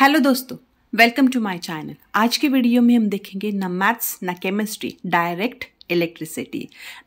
Hello दोस्तों welcome to my channel आज के वीडियो में हम देखेंगे न मैथ्स न chemistry direct electricity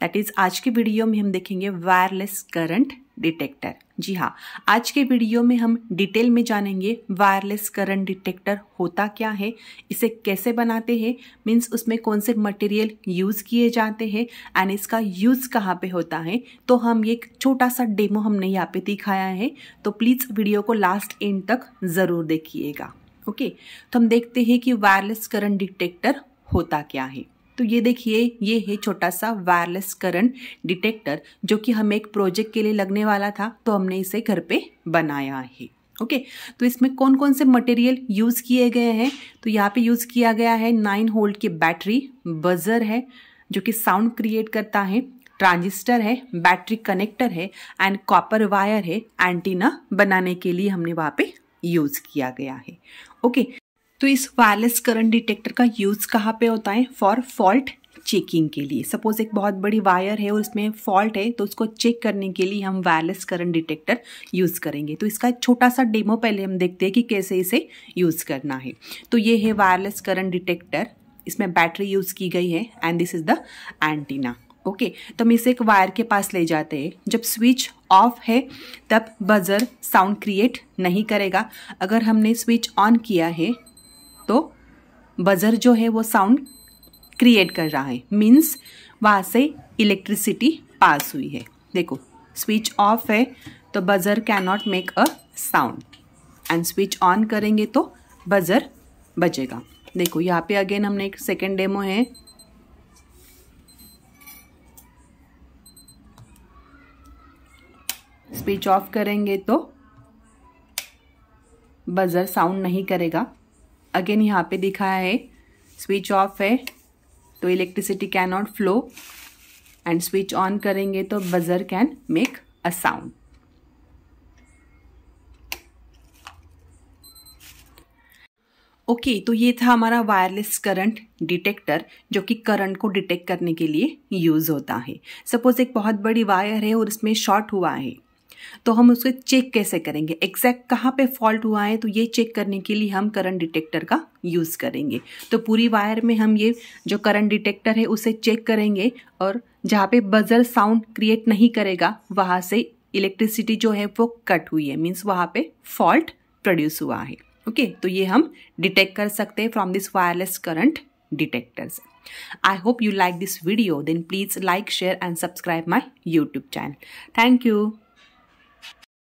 that is आज के वीडियो में हम देखेंगे वायरलेस करंट डिटेक्टर जी हाँ आज के वीडियो में हम डिटेल में जानेंगे वायरलेस करंट डिटेक्टर होता क्या है इसे कैसे बनाते हैं मीन्स उसमें कौन से मटेरियल यूज़ किए जाते हैं एंड इसका यूज़ कहाँ पे होता है तो हम ये एक छोटा सा डेमो हमने यहाँ पे दिखाया है तो प्लीज़ वीडियो को लास्ट एंड तक ज़रूर देखिएगा ओके तो हम देखते हैं कि वायरलेस करंट डिटेक्टर होता क्या है तो ये देखिए ये है छोटा सा वायरलेस करंट डिटेक्टर जो कि हमें एक प्रोजेक्ट के लिए लगने वाला था तो हमने इसे घर पे बनाया है ओके तो इसमें कौन कौन से मटेरियल यूज़ किए गए हैं तो यहाँ पे यूज़ किया गया है नाइन होल्ड की बैटरी बजर है जो कि साउंड क्रिएट करता है ट्रांजिस्टर है बैटरी कनेक्टर है एंड कॉपर वायर है एंटीना बनाने के लिए हमने वहाँ पे यूज़ किया गया है ओके okay, तो इस वायरलेस करंट डिटेक्टर का यूज़ कहाँ पे होता है फॉर फॉल्ट चेकिंग के लिए सपोज एक बहुत बड़ी वायर है और उसमें फॉल्ट है तो उसको चेक करने के लिए हम वायरलेस करंट डिटेक्टर यूज़ करेंगे तो इसका छोटा सा डेमो पहले हम देखते हैं कि कैसे इसे यूज़ करना है तो ये है वायरलेस करंट डिटेक्टर इसमें बैटरी यूज़ की गई है and this is the antenna okay तो हम इसे एक वायर के पास ले जाते हैं जब स्विच ऑफ है तब बजर साउंड क्रिएट नहीं करेगा अगर हमने स्विच ऑन किया है तो बज़र जो है वो साउंड क्रिएट कर रहा है मीन्स वहाँ से इलेक्ट्रिसिटी पास हुई है देखो स्विच ऑफ है तो buzzer cannot make a sound and switch on करेंगे तो बज़र बजेगा देखो यहाँ पे अगेन हमने एक सेकेंड डेमो है स्विच ऑफ करेंगे तो बज़र साउंड नहीं करेगा अगेन यहाँ पे दिखाया है स्विच ऑफ है तो electricity can not flow and switch on करेंगे तो buzzer can make a sound okay तो ये था हमारा वायरलेस करंट डिटेक्टर जो कि करंट को डिटेक्ट करने के लिए यूज़ होता है सपोज़ एक बहुत बड़ी वायर है और इसमें शॉर्ट हुआ है तो हम उसे चेक कैसे करेंगे एग्जैक्ट कहाँ पे फॉल्ट हुआ है तो ये चेक करने के लिए हम करंट डिटेक्टर का यूज़ करेंगे तो पूरी वायर में हम ये जो करंट डिटेक्टर है उसे चेक करेंगे और जहाँ पे बजर साउंड क्रिएट नहीं करेगा वहाँ से इलेक्ट्रिसिटी जो है वो कट हुई है मीन्स वहाँ पे फॉल्ट प्रोड्यूस हुआ है ओके okay, तो ये हम डिटेक्ट कर सकते हैं from this wireless current detector I hope you like this video. Then please like, share and subscribe my YouTube channel. Thank you.